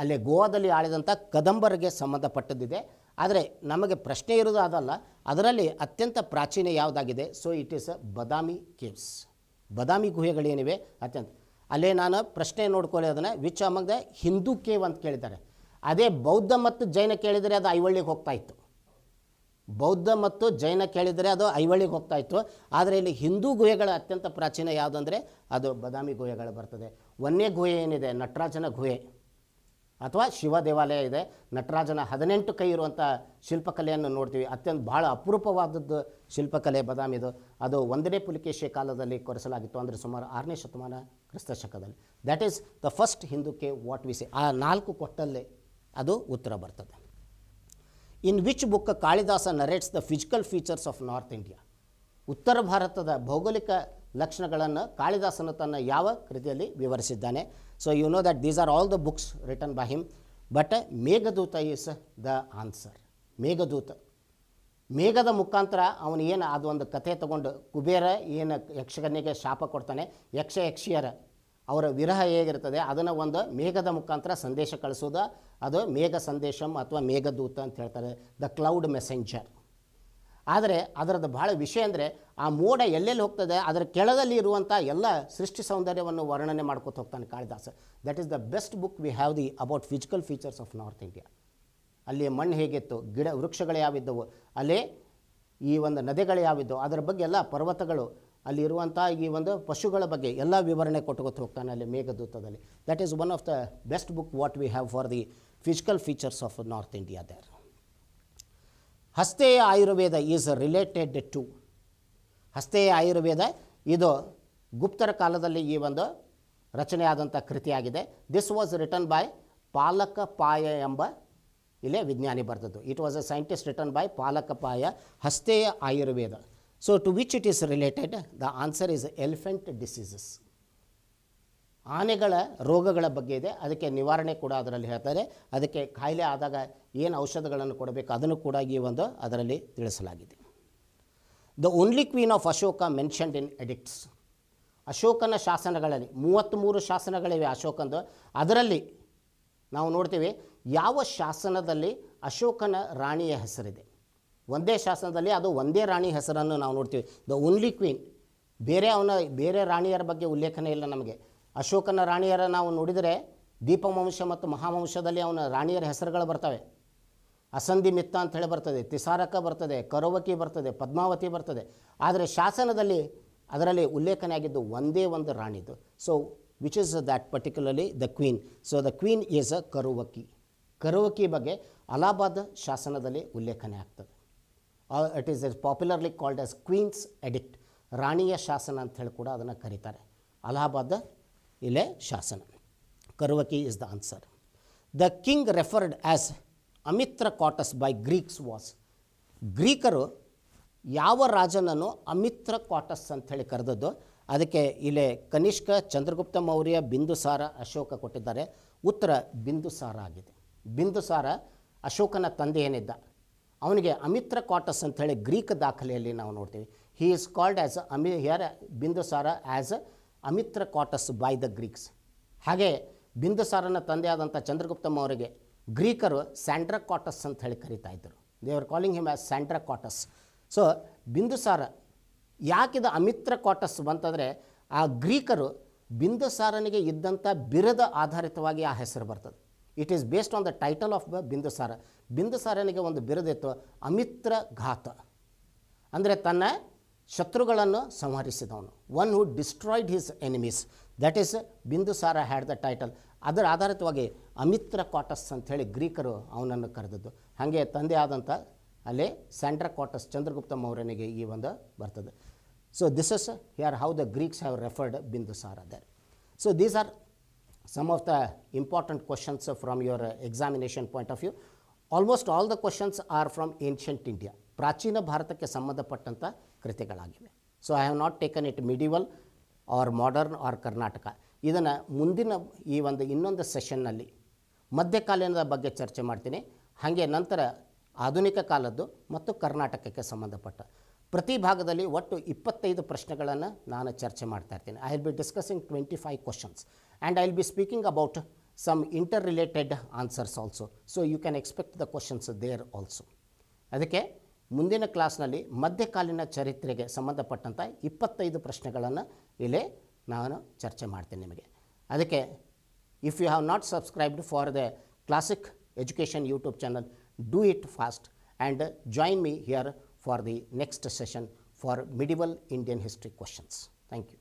ಅಲ್ಲಿ ಗೋವಾದಲ್ಲಿ ಆಳಿದಂಥ ಕದಂಬರಿಗೆ ಸಂಬಂಧಪಟ್ಟದ್ದಿದೆ ಆದರೆ ನಮಗೆ ಪ್ರಶ್ನೆ ಇರೋದು ಅದಲ್ಲ ಅದರಲ್ಲಿ ಅತ್ಯಂತ ಪ್ರಾಚೀನ ಯಾವುದಾಗಿದೆ so it is Badami caves Badami ಗುಹೆಗಳೇನಿವೆ ಅತ್ಯಂತ ಅಲ್ಲೇ ನಾನು ಪ್ರಶ್ನೆ ನೋಡ್ಕೊಳ್ಳಿ ಅದನ್ನು which among the Hindu cave ಅಂತ ಕೇಳಿದ್ದಾರೆ ಅದೇ ಬೌದ್ಧ ಮತ್ತು ಜೈನ ಕೇಳಿದರೆ ಅದು ಐವಳ್ಳಿಗೆ ಹೋಗ್ತಾ ಇತ್ತು ಬೌದ್ಧ ಮತ್ತು ಜೈನ ಕೇಳಿದರೆ ಅದು ಐವಳ್ಳಿಗೆ ಹೋಗ್ತಾ ಇತ್ತು ಆದರೆ ಇಲ್ಲಿ ಹಿಂದೂ ಗುಹೆಗಳ ಅತ್ಯಂತ ಪ್ರಾಚೀನ ಯಾವುದಂದರೆ ಅದು ಬದಾಮಿ ಗುಹೆಗಳು ಬರ್ತದೆ ಒಂದೇ ಗುಹೆ ಏನಿದೆ ನಟರಾಜನ ಗುಹೆ ಅಥವಾ ಶಿವ ದೇವಾಲಯ ಇದೆ ನಟರಾಜನ ಹದಿನೆಂಟು ಕೈ ಇರುವಂಥ ಶಿಲ್ಪಕಲೆಯನ್ನು ನೋಡ್ತೀವಿ ಅತ್ಯಂತ ಭಾಳ ಅಪರೂಪವಾದದ್ದು ಶಿಲ್ಪಕಲೆ ಇದು ಅದು ಒಂದನೇ ಪುಲಿಕೇಶಿಯ ಕಾಲದಲ್ಲಿ ಕೊರೆಸಲಾಗಿತ್ತು ಅಂದರೆ ಸುಮಾರು ಆರನೇ ಶತಮಾನ ಕ್ರಿಸ್ತ ಶಕದಲ್ಲಿ that is the first K what we see ಆ ನಾಲ್ಕು ಕೊಟ್ಟಲ್ಲೇ ಅದು ಉತ್ತರ ಬರ್ತದೆ in which book Kalidasa narrates the physical features of North India ಉತ್ತರ ಭಾರತದ ಭೌಗೋಳಿಕ ಲಕ್ಷಣಗಳನ್ನು ಕಾಳಿದಾಸನು ತನ್ನ ಯಾವ ಕೃತಿಯಲ್ಲಿ ವಿವರಿಸಿದ್ದಾನೆ so you know that these are all the books written by him but Meghaduta is the answer Meghaduta ಮೇಘದ ಮುಖಾಂತರ ಅವನು ಏನು ಅದು ಒಂದು ಕಥೆ ತಗೊಂಡು ಕುಬೇರ ಏನು ಯಕ್ಷಗನಿಗೆ ಶಾಪ ಕೊಡ್ತಾನೆ ಯಕ್ಷ ಯಕ್ಷಿಯರ ಅವರ ವಿರಹ ಹೇಗಿರ್ತದೆ ಅದನ್ನು ಒಂದು ಮೇಘದ ಮುಖಾಂತರ ಸಂದೇಶ ಕಳಿಸೋದು ಅದು ಮೇಘ ಸಂದೇಶಂ ಅಥವಾ ಮೇಘದೂತ ಅಂತ ಹೇಳ್ತಾರೆ ದ ಕ್ಲೌಡ್ ಮೆಸೆಂಜರ್ ಆದರೆ ಅದರದ್ದು ಭಾಳ ವಿಷಯ ಅಂದರೆ ಆ ಮೋಡ ಎಲ್ಲೆಲ್ಲಿ ಹೋಗ್ತದೆ ಅದರ ಕೆಳದಲ್ಲಿ ಇರುವಂಥ ಎಲ್ಲ ಸೃಷ್ಟಿ ಸೌಂದರ್ಯವನ್ನು ವರ್ಣನೆ ಮಾಡ್ಕೊತ ಹೋಗ್ತಾನೆ Kalidasa that is the best book we have the about physical features of North India ಅಲ್ಲಿ ಮಣ್ಣು ಹೇಗಿತ್ತು ಗಿಡ ವೃಕ್ಷಗಳು ಯಾವಿದ್ದವು ಅಲ್ಲಿ ಈ ಒಂದು ನದಿಗಳು ಯಾವಿದ್ದವು ಅದರ ಬಗ್ಗೆ ಎಲ್ಲ ಪರ್ವತಗಳು ಅಲ್ಲಿರುವಂಥ ಈ ಒಂದು ಪಶುಗಳ ಬಗ್ಗೆ ಎಲ್ಲ ವಿವರಣೆ ಕೊಟ್ಟುಕೊತ ಹೋಗ್ತಾನೆ ಅಲ್ಲಿ ಮೇಘದೂತದಲ್ಲಿ that is one of the best book what we have for the physical features of North India there Hastya Ayurveda is related to Hastya Ayurveda ಇದು ಗುಪ್ತರ ಕಾಲದಲ್ಲಿ ಈ ಒಂದು ರಚನೆಯಾದಂಥ ಕೃತಿಯಾಗಿದೆ this was written by Palakapya ಎಂಬ ಇಲ್ಲೇ ವಿಜ್ಞಾನಿ ಬರೆದದ್ದು it was a scientist written by Palakapya Hastya Ayurveda so to which it is related the answer is elephant diseases ಆನೆಗಳ ರೋಗಗಳ ಬಗ್ಗೆ ಇದೆ ಅದಕ್ಕೆ ನಿವಾರಣೆ ಕೂಡ ಅದರಲ್ಲಿ ಹೇಳ್ತಾರೆ ಅದಕ್ಕೆ ಕಾಯಿಲೆ ಆದಾಗ ಏನು ಔಷಧಗಳನ್ನು ಕೊಡಬೇಕು ಅದನ್ನು ಕೂಡ ಈ ಒಂದು ಅದರಲ್ಲಿ ತಿಳಿಸಲಾಗಿದೆ the only queen of Ashoka mentioned in edicts ಅಶೋಕನ ಶಾಸನಗಳಲ್ಲಿ ಮೂವತ್ತ್ಮೂರು ಶಾಸನಗಳಿವೆ ಅಶೋಕಂದು ಅದರಲ್ಲಿ ನಾವು ನೋಡ್ತೀವಿ ಯಾವ ಶಾಸನದಲ್ಲಿ ಅಶೋಕನ ರಾಣಿಯ ಹೆಸರಿದೆ ಒಂದೇ ಶಾಸನದಲ್ಲಿ ಅದು ಒಂದೇ ರಾಣಿ ಹೆಸರನ್ನು ನಾವು ನೋಡ್ತೀವಿ ದ ಓನ್ಲಿ ಕ್ವೀನ್ ಬೇರೆ ಅವನ ಬೇರೆ ರಾಣಿಯರ ಬಗ್ಗೆ ಉಲ್ಲೇಖನೇ ಇಲ್ಲ ನಮಗೆ ಅಶೋಕನ ರಾಣಿಯರ ನಾವು ನೋಡಿದರೆ ದೀಪವಂಶ ಮತ್ತು ಮಹಾವಂಶದಲ್ಲಿ ಅವನ ರಾಣಿಯರ ಹೆಸರುಗಳು ಬರ್ತವೆ ಅಸಂಧಿ ಮಿತ್ತ ಅಂತ ಹೇಳಿ ಬರ್ತದೆ ತಿಸಾರಕ ಬರ್ತದೆ ಕರೋವಕಿ ಬರ್ತದೆ ಪದ್ಮಾವತಿ ಬರ್ತದೆ ಆದರೆ ಶಾಸನದಲ್ಲಿ ಅದರಲ್ಲಿ ಉಲ್ಲೇಖನೆ ಆಗಿದ್ದು ಒಂದೇ ಒಂದು ರಾಣಿದು so which is that particularly the queen so the queen is a Karuvaki Karuvaki ಬಗ್ಗೆ ಅಲಹಾಬಾದ್ ಶಾಸನದಲ್ಲಿ ಉಲ್ಲೇಖನೆ ಆಗ್ತದೆ it is as popularly called as queen's edict ರಾಣಿಯ ಶಾಸನ ಅಂತ ಹೇಳಿ ಕೂಡ ಅದನ್ನು ಕರೀತಾರೆ ಅಲಹಾಬಾದ್ ಇಲ್ಲೇ ಶಾಸನ Karuvaki is the answer the king referred as Amitrochates by Greeks was ಗ್ರೀಕರು ಯಾವ ರಾಜನನ್ನು ಅಮಿತ್ರ ಕ್ವಾಟಸ್ ಅಂತ ಹೇಳಿ ಕರೆದದ್ದು ಅದಕ್ಕೆ ಇಲ್ಲೇ ಕನಿಷ್ಕ ಚಂದ್ರಗುಪ್ತ ಮೌರ್ಯ ಬಿಂದುಸಾರ ಅಶೋಕ ಕೊಟ್ಟಿದ್ದಾರೆ ಉತ್ತರ ಬಿಂದುಸಾರ ಆಗಿದೆ ಬಿಂದುಸಾರ ಅಶೋಕನ ತಂದೆ ಏನಿದ್ದ ಅವನಿಗೆ ಅಮಿತ್ರ ಅಂತ ಹೇಳಿ ಗ್ರೀಕ್ ದಾಖಲೆಯಲ್ಲಿ ನಾವು ನೋಡ್ತೀವಿ ಹಿ ಈಸ್ ಕಾಲ್ಡ್ ಆ್ಯಸ್ ಅಮಿ here Bindusara as Amitrochates by the Greeks ಹಾಗೆ ಬಿಂದುಸಾರನ ತಂದೆಯಾದಂಥ ಚಂದ್ರಗುಪ್ತಮ್ಮ ಅವರಿಗೆ ಗ್ರೀಕರು ಸ್ಯಾಂಡ್ರಾ ಕಾಟಸ್ ಅಂತ ಹೇಳಿ ಕರಿತಾ ಇದ್ದರು they were calling him as Sandrocottus so Bindusara ಯಾಕಿದ ಅಮಿತ್ರ ಕಾಟಸ್ ಬಂತಂದರೆ ಆ ಗ್ರೀಕರು ಬಿಂದುಸಾರನಿಗೆ ಇದ್ದಂಥ ಬಿರದ ಆಧಾರಿತವಾಗಿ ಆ ಹೆಸರು ಬರ್ತದೆ it is based on the title of Bindusara ಬಿಂದುಸಾರನಿಗೆ ಒಂದು ಬಿರದಿತ್ತು ಅಮಿತ್ರ ಘಾತ ಅಂದರೆ ತನ್ನ ಶತ್ರುಗಳನ್ನು ಸಂಹರಿಸಿದವನು one who destroyed his enemies that is Bindusara had the title ಅದರ ಆಧಾರಿತವಾಗಿ ಅಮಿತ್ರ ಕಾಟಸ್ ಹೇಳಿ ಗ್ರೀಕರು ಅವನನ್ನು ಕರೆದದ್ದು ಹಾಗೆ ತಂದೆ ಆದಂಥ ಅಲ್ಲಿ ಸ್ಯಾಂಡ್ರ ಕ್ವಾಟಸ್ ಚಂದ್ರಗುಪ್ತ ಮೌರ್ಯನಿಗೆ ಈ ಒಂದು ಬರ್ತದೆ so this is are how the Greeks have referred Bindusara there so these are some of the important questions from your examination point of view almost all the questions are from ancient India ಪ್ರಾಚೀನ ಭಾರತಕ್ಕೆ ಸಂಬಂಧಪಟ್ಟಂಥ ಕೃತಿಗಳಾಗಿವೆ so I have not taken it medieval or modern or Karnataka ಇದನ್ನು ಮುಂದಿನ ಈ ಒಂದು ಇನ್ನೊಂದು ಸೆಷನ್ನಲ್ಲಿ ಮಧ್ಯಕಾಲೀನದ ಬಗ್ಗೆ ಚರ್ಚೆ ಮಾಡ್ತೀನಿ ಹಾಗೆ ನಂತರ ಆಧುನಿಕ ಕಾಲದ್ದು ಮತ್ತು ಕರ್ನಾಟಕಕ್ಕೆ ಸಂಬಂಧಪಟ್ಟ ಪ್ರತಿ ಭಾಗದಲ್ಲಿ ಒಟ್ಟು ಇಪ್ಪತ್ತೈದು ಪ್ರಶ್ನೆಗಳನ್ನು ನಾನು ಚರ್ಚೆ ಮಾಡ್ತಾ ಇರ್ತೀನಿ I will be discussing twenty five questions and I will be speaking about some interrelated answers also so you can expect the questions there also ಅದಕ್ಕೆ ಮುಂದಿನ ಕ್ಲಾಸ್ನಲ್ಲಿ ಮಧ್ಯಕಾಲೀನ ಚರಿತ್ರೆಗೆ ಸಂಬಂಧಪಟ್ಟಂಥ ಇಪ್ಪತ್ತೈದು ಪ್ರಶ್ನೆಗಳನ್ನು ಇಲ್ಲಿ ನಾನು ಚರ್ಚೆ ಮಾಡ್ತೇನೆ ನಿಮಗೆ ಅದಕ್ಕೆ if you have not subscribed for the classic education YouTube channel do it fast and join me here for the next session for medieval Indian history questions thank you